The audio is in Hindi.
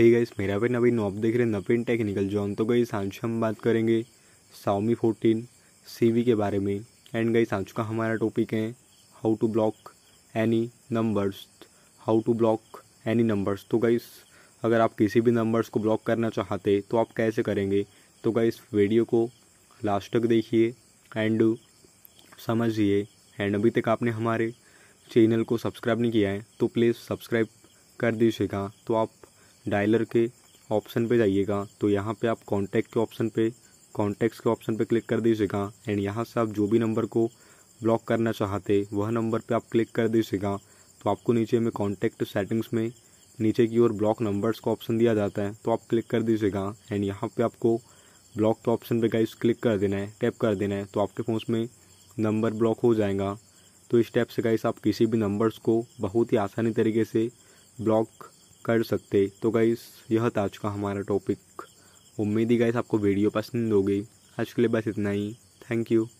हे गाइस मेरा भी नवीन आप देख रहे हैं नवीन टेक्निकल जॉन तो गई सांच हम बात करेंगे साउमी फोर्टीन सी के बारे में एंड गई सांच का हमारा टॉपिक है how to block any numbers how to block any numbers तो गई अगर आप किसी भी नंबर्स को ब्लॉक करना चाहते तो आप कैसे करेंगे तो गई वीडियो को लास्ट तक देखिए एंड समझिए एंड अभी तक आपने हमारे चैनल को सब्सक्राइब नहीं किया है तो प्लीज़ सब्सक्राइब कर दीजिएगा तो आप डायलर के ऑप्शन पे जाइएगा तो यहाँ पे आप कॉन्टैक्ट के ऑप्शन पे कॉन्टैक्ट्स के ऑप्शन पे क्लिक कर दीजिएगा एंड यहाँ से आप जो भी नंबर को ब्लॉक करना चाहते वह नंबर पे आप क्लिक कर दीजिएगा तो आपको नीचे में कॉन्टैक्ट सेटिंग्स में नीचे की ओर ब्लॉक नंबर्स का ऑप्शन दिया जाता है तो आप क्लिक कर दीजिएगा एंड यहाँ पर आपको ब्लॉक के ऑप्शन पर गाइस क्लिक कर देना है टैप कर देना है तो आपके फ़ोन में नंबर ब्लॉक हो जाएगा तो इस टैप से गाइस आप किसी भी नंबर्स को बहुत ही आसानी तरीके से ब्लॉक कर सकते तो गाइस यह था आज का हमारा टॉपिक उम्मीद ही गाइस आपको वीडियो पसंद होगी आज के लिए बस इतना ही थैंक यू